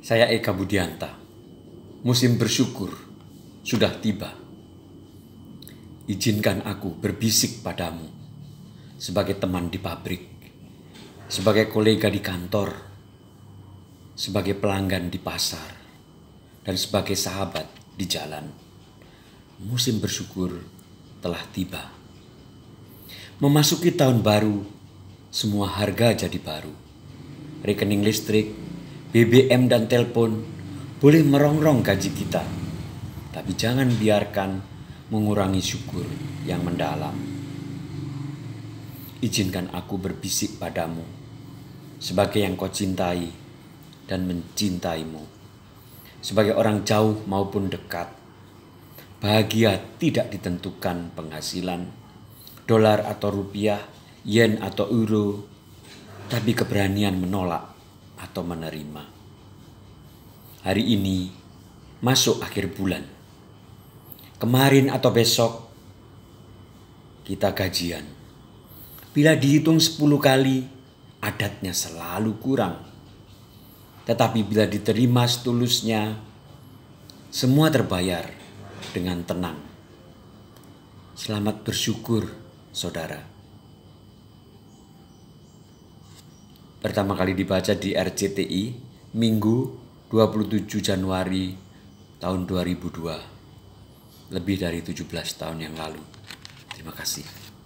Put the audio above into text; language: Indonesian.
Saya Eka Budianta. Musim bersyukur sudah tiba. Izinkan aku berbisik padamu sebagai teman di pabrik, sebagai kolega di kantor, sebagai pelanggan di pasar, dan sebagai sahabat di jalan. Musim bersyukur telah tiba. Memasuki tahun baru, semua harga jadi baru. Rekening listrik BBM dan telepon boleh merongrong gaji kita, tapi jangan biarkan mengurangi syukur yang mendalam. Izinkan aku berbisik padamu sebagai yang kau cintai dan mencintaimu, sebagai orang jauh maupun dekat. Bahagia tidak ditentukan penghasilan, dolar atau rupiah, yen atau euro, tapi keberanian menolak atau menerima. Hari ini masuk akhir bulan. Kemarin atau besok kita gajian. Bila dihitung 10 kali, adatnya selalu kurang. Tetapi bila diterima setulusnya, semua terbayar dengan tenang. Selamat bersyukur, saudara. pertama kali dibaca di RCTI Minggu 27 Januari tahun 2002 lebih dari 17 tahun yang lalu. Terima kasih.